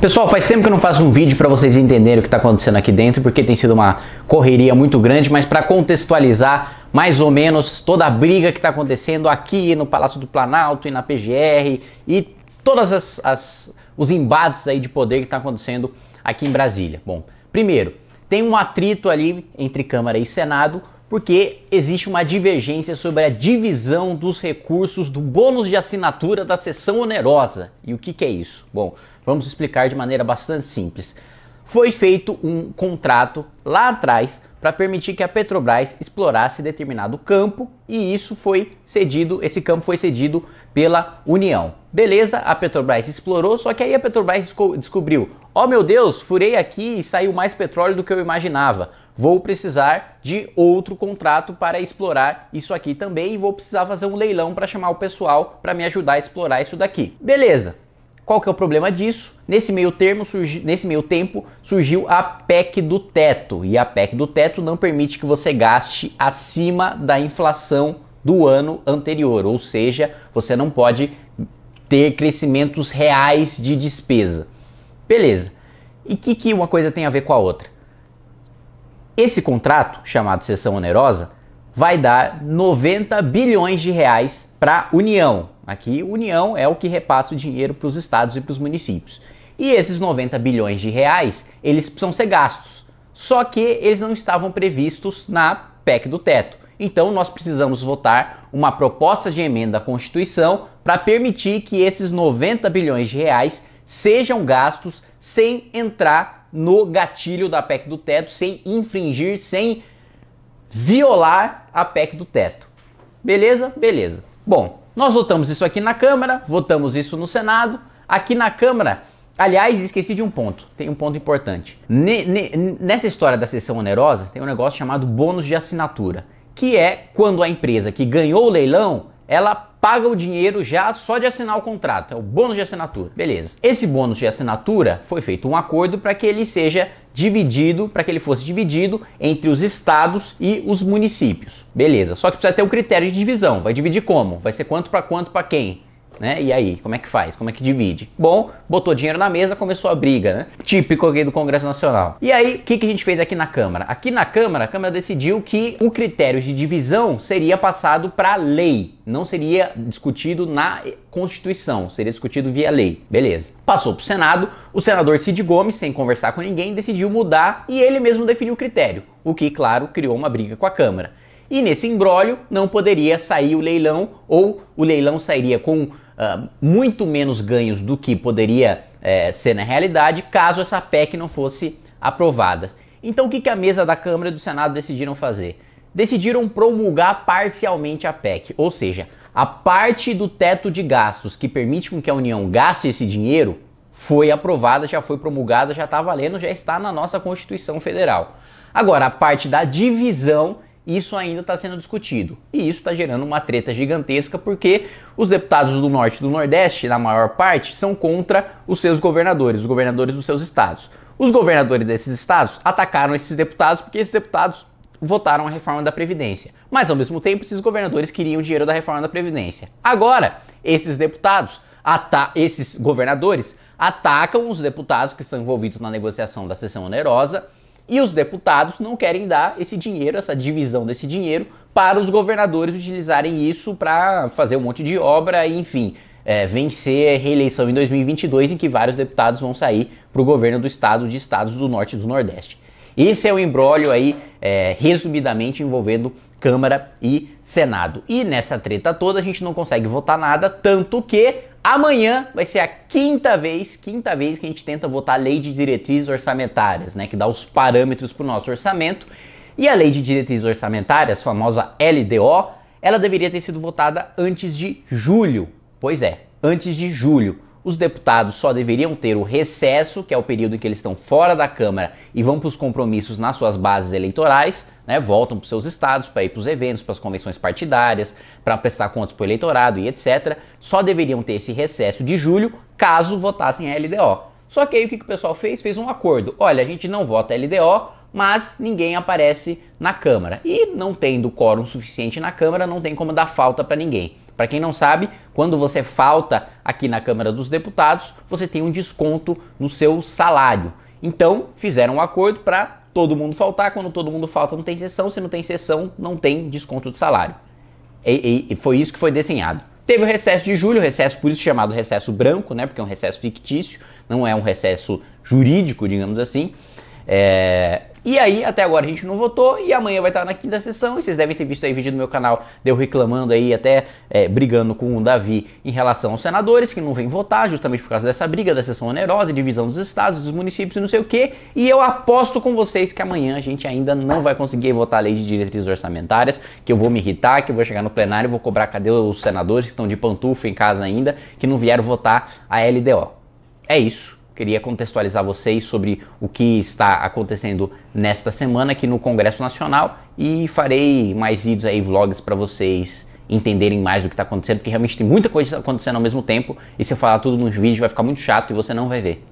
Pessoal, faz tempo que eu não faço um vídeo para vocês entenderem o que está acontecendo aqui dentro, porque tem sido uma correria muito grande, mas para contextualizar mais ou menos toda a briga que está acontecendo aqui no Palácio do Planalto e na PGR e todas as, as os embates aí de poder que está acontecendo aqui em Brasília. Bom, primeiro tem um atrito ali entre Câmara e Senado porque existe uma divergência sobre a divisão dos recursos do bônus de assinatura da sessão onerosa. E o que, que é isso? Bom, Vamos explicar de maneira bastante simples. Foi feito um contrato lá atrás para permitir que a Petrobras explorasse determinado campo e isso foi cedido, esse campo foi cedido pela União. Beleza, a Petrobras explorou, só que aí a Petrobras descobriu: "Oh meu Deus, furei aqui e saiu mais petróleo do que eu imaginava. Vou precisar de outro contrato para explorar isso aqui também e vou precisar fazer um leilão para chamar o pessoal para me ajudar a explorar isso daqui". Beleza. Qual que é o problema disso? Nesse meio, termo, surgi, nesse meio tempo surgiu a PEC do teto, e a PEC do teto não permite que você gaste acima da inflação do ano anterior, ou seja, você não pode ter crescimentos reais de despesa. Beleza. E que, que uma coisa tem a ver com a outra? Esse contrato, chamado sessão onerosa, vai dar 90 bilhões de reais para a União, Aqui, União é o que repassa o dinheiro para os estados e para os municípios. E esses 90 bilhões de reais, eles precisam ser gastos. Só que eles não estavam previstos na PEC do teto. Então, nós precisamos votar uma proposta de emenda à Constituição para permitir que esses 90 bilhões de reais sejam gastos sem entrar no gatilho da PEC do teto, sem infringir, sem violar a PEC do teto. Beleza? Beleza. Bom, nós votamos isso aqui na Câmara, votamos isso no Senado. Aqui na Câmara, aliás, esqueci de um ponto, tem um ponto importante. Ne, ne, nessa história da sessão onerosa, tem um negócio chamado bônus de assinatura, que é quando a empresa que ganhou o leilão, ela paga o dinheiro já só de assinar o contrato, é o bônus de assinatura. Beleza. Esse bônus de assinatura foi feito um acordo para que ele seja dividido, para que ele fosse dividido entre os estados e os municípios. Beleza. Só que precisa ter um critério de divisão. Vai dividir como? Vai ser quanto para quanto para quem? né? E aí, como é que faz? Como é que divide? Bom, botou dinheiro na mesa, começou a briga, né? Típico aqui do Congresso Nacional. E aí, o que, que a gente fez aqui na Câmara? Aqui na Câmara, a Câmara decidiu que o critério de divisão seria passado para lei, não seria discutido na Constituição, seria discutido via lei. Beleza. Passou para o Senado, o senador Cid Gomes, sem conversar com ninguém, decidiu mudar e ele mesmo definiu o critério, o que, claro, criou uma briga com a Câmara. E nesse embrólio não poderia sair o leilão ou o leilão sairia com ah, muito menos ganhos do que poderia eh, ser na realidade caso essa PEC não fosse aprovada. Então, o que, que a mesa da Câmara e do Senado decidiram fazer? Decidiram promulgar parcialmente a PEC, ou seja, a parte do teto de gastos que permite com que a União gaste esse dinheiro foi aprovada, já foi promulgada, já está valendo, já está na nossa Constituição Federal. Agora, a parte da divisão isso ainda está sendo discutido. E isso está gerando uma treta gigantesca porque os deputados do Norte e do Nordeste, na maior parte, são contra os seus governadores, os governadores dos seus estados. Os governadores desses estados atacaram esses deputados porque esses deputados votaram a reforma da Previdência. Mas ao mesmo tempo, esses governadores queriam dinheiro da reforma da Previdência. Agora, esses deputados, esses governadores, atacam os deputados que estão envolvidos na negociação da sessão onerosa e os deputados não querem dar esse dinheiro, essa divisão desse dinheiro, para os governadores utilizarem isso para fazer um monte de obra, e enfim, é, vencer a reeleição em 2022, em que vários deputados vão sair para o governo do estado, de estados do norte e do nordeste. Esse é o embrólio aí, é, resumidamente, envolvendo Câmara e Senado. E nessa treta toda a gente não consegue votar nada, tanto que Amanhã vai ser a quinta vez, quinta vez que a gente tenta votar a lei de diretrizes orçamentárias, né, que dá os parâmetros para o nosso orçamento. E a lei de diretrizes orçamentárias, famosa LDO, ela deveria ter sido votada antes de julho. Pois é, antes de julho. Os deputados só deveriam ter o recesso, que é o período em que eles estão fora da Câmara e vão para os compromissos nas suas bases eleitorais, né, voltam para seus estados para ir para os eventos, para as convenções partidárias, para prestar contas para o eleitorado e etc. Só deveriam ter esse recesso de julho caso votassem a LDO. Só que aí o que, que o pessoal fez? Fez um acordo. Olha, a gente não vota a LDO, mas ninguém aparece na Câmara. E não tendo quórum suficiente na Câmara, não tem como dar falta para ninguém. Para quem não sabe, quando você falta aqui na Câmara dos Deputados, você tem um desconto no seu salário. Então, fizeram um acordo para todo mundo faltar, quando todo mundo falta não tem sessão, se não tem sessão não tem desconto de salário. E, e, e foi isso que foi desenhado. Teve o recesso de julho, recesso por isso chamado recesso branco, né? Porque é um recesso fictício, não é um recesso jurídico, digamos assim. É, e aí, até agora a gente não votou e amanhã vai estar na quinta sessão. E vocês devem ter visto aí vídeo no meu canal, deu reclamando aí, até é, brigando com o Davi em relação aos senadores que não vêm votar, justamente por causa dessa briga da sessão onerosa, divisão dos estados, dos municípios e não sei o que. E eu aposto com vocês que amanhã a gente ainda não vai conseguir votar a lei de diretrizes orçamentárias, que eu vou me irritar, que eu vou chegar no plenário e vou cobrar cadê os senadores que estão de pantufa em casa ainda, que não vieram votar a LDO. É isso queria contextualizar vocês sobre o que está acontecendo nesta semana aqui no Congresso Nacional e farei mais vídeos aí, vlogs para vocês entenderem mais do que está acontecendo, porque realmente tem muita coisa acontecendo ao mesmo tempo e se eu falar tudo nos vídeos vai ficar muito chato e você não vai ver.